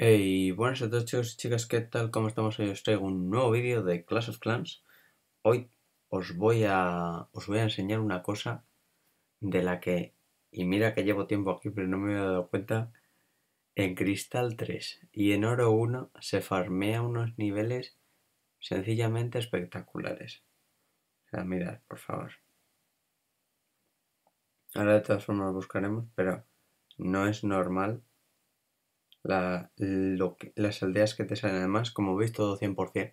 Hey, buenas a todos chicos y chicas, ¿qué tal? ¿Cómo estamos? Hoy os traigo un nuevo vídeo de Clash of Clans. Hoy os voy a, os voy a enseñar una cosa de la que, y mira que llevo tiempo aquí pero no me había dado cuenta, en Cristal 3 y en Oro 1 se farmea unos niveles sencillamente espectaculares. O sea, mirad, por favor. Ahora de todas formas buscaremos, pero no es normal las aldeas que te salen además, como veis, todo 100%.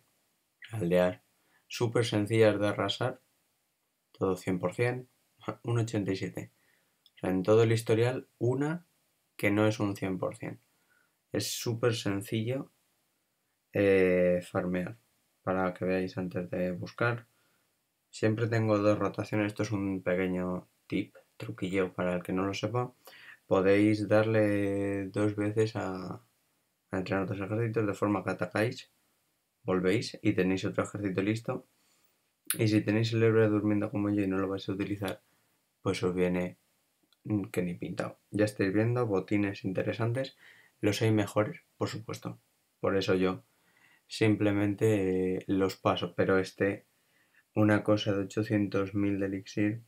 aldear súper sencillas de arrasar, todo 100%, un 87. en todo el historial, una que no es un 100%. Es súper sencillo eh, farmear, para que veáis antes de buscar. Siempre tengo dos rotaciones, esto es un pequeño tip, truquillo para el que no lo sepa podéis darle dos veces a, entrenar otros ejércitos de forma que atacáis, volvéis y tenéis otro ejército listo. Y si tenéis el héroe durmiendo como yo y no lo vais a utilizar, pues os viene que ni pintado. Ya estáis viendo botines interesantes. Los hay mejores, por supuesto. Por eso yo simplemente eh, los paso. Pero este, una cosa de 800.000 de elixir.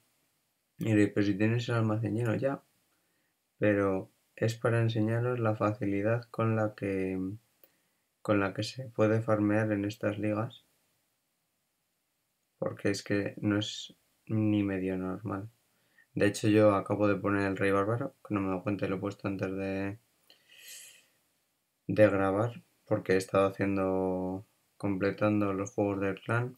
Y pero si tienes el almacén ya, pero es para enseñaros la facilidad con la que, con la que se puede farmear en estas ligas, porque es que no es ni medio normal. De hecho, yo acabo de poner el Rey Bárbaro, que no me da cuenta y lo he puesto antes de, de grabar, porque he estado haciendo, completando los juegos del clan.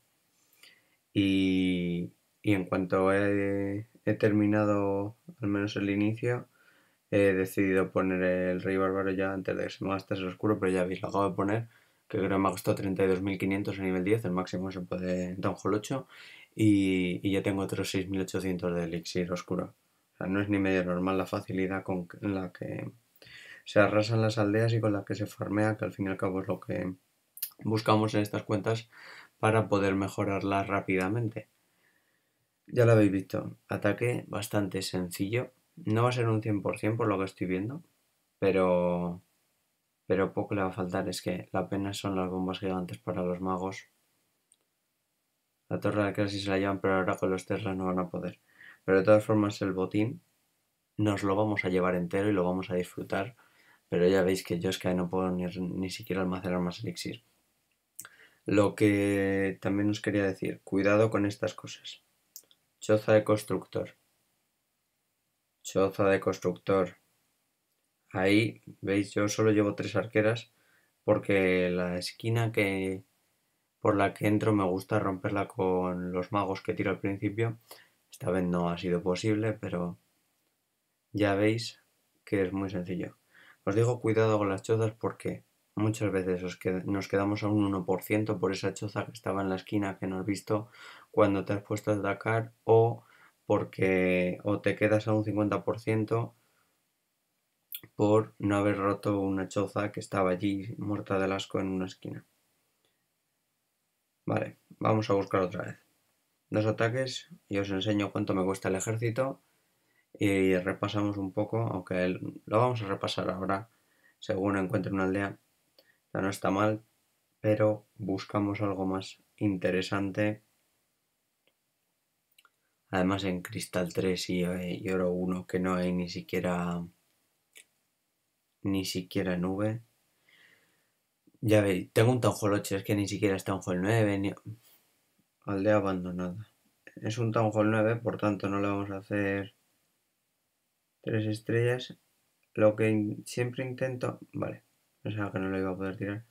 Y, en cuanto he terminado, al menos el inicio, he decidido poner el Rey Bárbaro ya antes de que se me el oscuro, pero ya habéis lo acabo de poner, que creo que me ha costado 32.500 a nivel 10, el máximo se puede en Hall 8, y, ya tengo otros 6.800 de elixir oscuro. O sea, no es ni medio normal la facilidad con la que se arrasan las aldeas y con la que se farmea, que al fin y al cabo es lo que buscamos en estas cuentas para poder mejorarlas rápidamente. Ya lo habéis visto, ataque bastante sencillo, no va a ser un 100% por lo que estoy viendo, pero, pero poco le va a faltar. Es que la pena son las bombas gigantes para los magos. La torre de casi se la llevan, pero ahora con los terras no van a poder. Pero de todas formas el botín nos lo vamos a llevar entero y lo vamos a disfrutar. Pero ya veis que yo es que no puedo ni, ni siquiera almacenar más elixir. Lo que también os quería decir, cuidado con estas cosas. Choza de constructor. Choza de constructor. Ahí, veis, yo solo llevo tres arqueras porque la esquina que por la que entro me gusta romperla con los magos que tiro al principio. Esta vez no ha sido posible, pero ya veis que es muy sencillo. Os digo cuidado con las chozas porque muchas veces nos quedamos a un 1% por esa choza que estaba en la esquina que no has visto cuando te has puesto a atacar o porque o te quedas a un 50% por no haber roto una choza que estaba allí muerta de asco en una esquina. Vale, vamos a buscar otra vez. Dos ataques y os enseño cuánto me cuesta el ejército y repasamos un poco, aunque lo vamos a repasar ahora según encuentre una aldea. Ya no está mal, pero buscamos algo más interesante Además en Cristal 3 eh, y, Oro 1 que no hay ni siquiera ni siquiera nube. Ya veis, tengo un Town 8, es que ni siquiera es Town 9, aldea abandonada. Es un Town 9, por tanto no le vamos a hacer tres estrellas. Lo que siempre intento, vale, pensaba que no lo iba a poder tirar.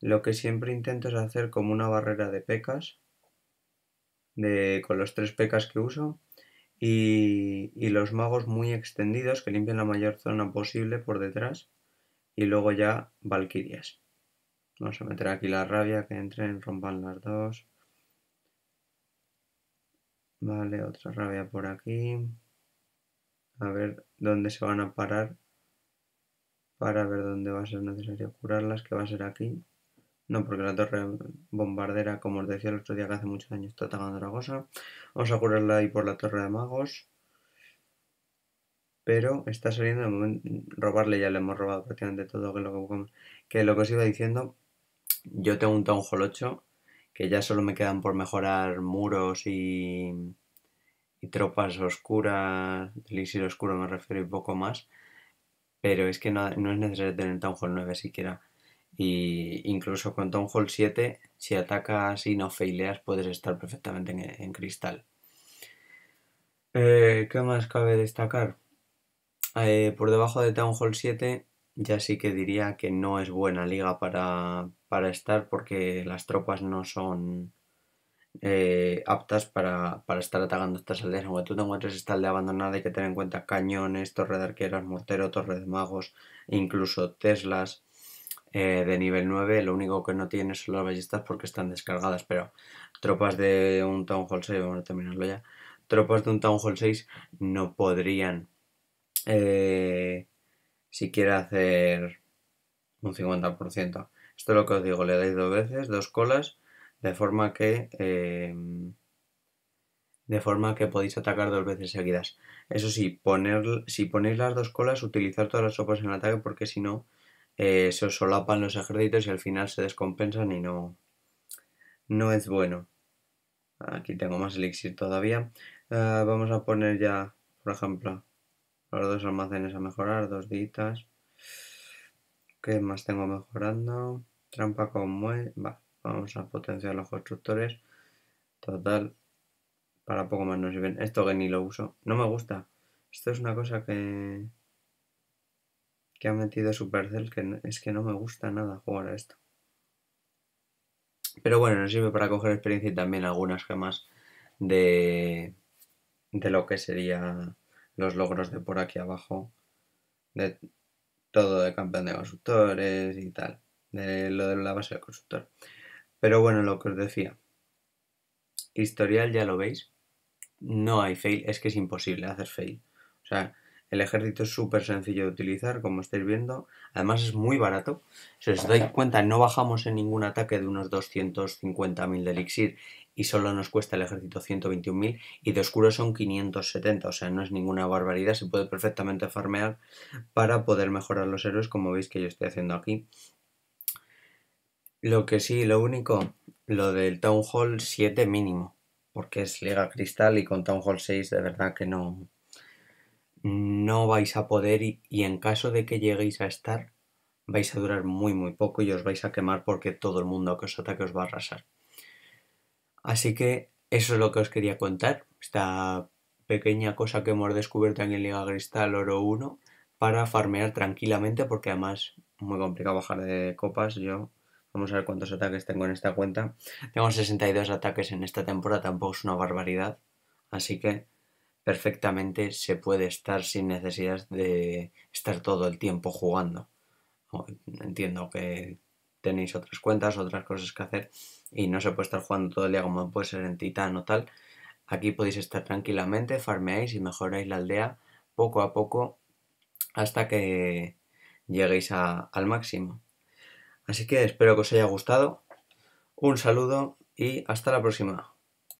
Lo que siempre intento es hacer como una barrera de pecas con los tres pecas que uso y, y, los magos muy extendidos que limpian la mayor zona posible por detrás y luego ya valquirias. Vamos a meter aquí la rabia, que entren, rompan las dos. Vale, otra rabia por aquí. A ver dónde se van a parar para ver dónde va a ser necesario curarlas, que va a ser aquí. No, porque la torre bombardera, como os decía el otro día que hace muchos años, está atacando la cosa. Vamos a curarla ahí por la torre de magos. Pero está saliendo momento. Robarle ya le hemos robado prácticamente todo que lo que Que lo que os iba diciendo, yo tengo un Town Hall 8 que ya solo me quedan por mejorar muros y, y tropas oscuras, elixir oscuro me refiero y poco más, pero es que no, no es necesario tener Town Hall 9 siquiera. Y incluso con Town Hall 7, si atacas y no faileas, puedes estar perfectamente en, cristal. Eh, ¿Qué más cabe destacar? Eh, por debajo de Town Hall 7 ya sí que diría que no es buena liga para, estar porque las tropas no son eh, aptas para, para, estar atacando estas aldeas. Aunque tú te encuentres esta aldea abandonada hay que tener en cuenta cañones, torre de arqueras, mortero, torre de magos, incluso teslas eh, de nivel 9, lo único que no tiene son las ballistas porque están descargadas, pero tropas de un Town Hall 6, vamos a terminarlo ya, tropas de un Town Hall 6 no podrían eh, siquiera hacer un 50%. Esto es lo que os digo, le dais dos veces, dos colas, de forma que... Eh, de forma que podéis atacar dos veces seguidas. Eso sí, poner, si ponéis las dos colas, utilizar todas las tropas en ataque porque si no, eh, se solapan los ejércitos y al final se descompensan y no, no es bueno. Aquí tengo más elixir todavía. Eh, vamos a poner ya, por ejemplo, los dos almacenes a mejorar, dos ditas. ¿Qué más tengo mejorando? Trampa con mueble. vamos a potenciar los constructores. Total, para poco más nos sirven. Esto que ni lo uso. No me gusta. Esto es una cosa que que ha metido Supercell, que es que no me gusta nada jugar a esto. Pero bueno, nos sirve para coger experiencia y también algunas gemas de, de lo que serían los logros de por aquí abajo, de todo de campeón de constructores y tal, de lo de la base de constructor. Pero bueno, lo que os decía, historial ya lo veis, no hay fail, es que es imposible hacer fail. O sea, el ejército es súper sencillo de utilizar, como estáis viendo. Además es muy barato. Si os doy cuenta, no bajamos en ningún ataque de unos 250.000 de elixir y solo nos cuesta el ejército 121.000 y de oscuro son 570, o sea, no es ninguna barbaridad, se puede perfectamente farmear para poder mejorar los héroes como veis que yo estoy haciendo aquí. Lo que sí, lo único, lo del Town Hall 7 mínimo, porque es Liga Cristal y con Town Hall 6 de verdad que no, no vais a poder y, en caso de que lleguéis a estar, vais a durar muy muy poco y os vais a quemar porque todo el mundo que os ataque os va a arrasar. Así que eso es lo que os quería contar, esta pequeña cosa que hemos descubierto en el Liga Cristal Oro 1 para farmear tranquilamente porque además muy complicado bajar de copas, yo vamos a ver cuántos ataques tengo en esta cuenta. Tengo 62 ataques en esta temporada, tampoco es una barbaridad, así que perfectamente se puede estar sin necesidad de estar todo el tiempo jugando. Entiendo que tenéis otras cuentas, otras cosas que hacer y no se puede estar jugando todo el día como puede ser en Titan o tal. Aquí podéis estar tranquilamente, farmeáis y mejoráis la aldea poco a poco hasta que lleguéis al máximo. Así que espero que os haya gustado. Un saludo y hasta la próxima.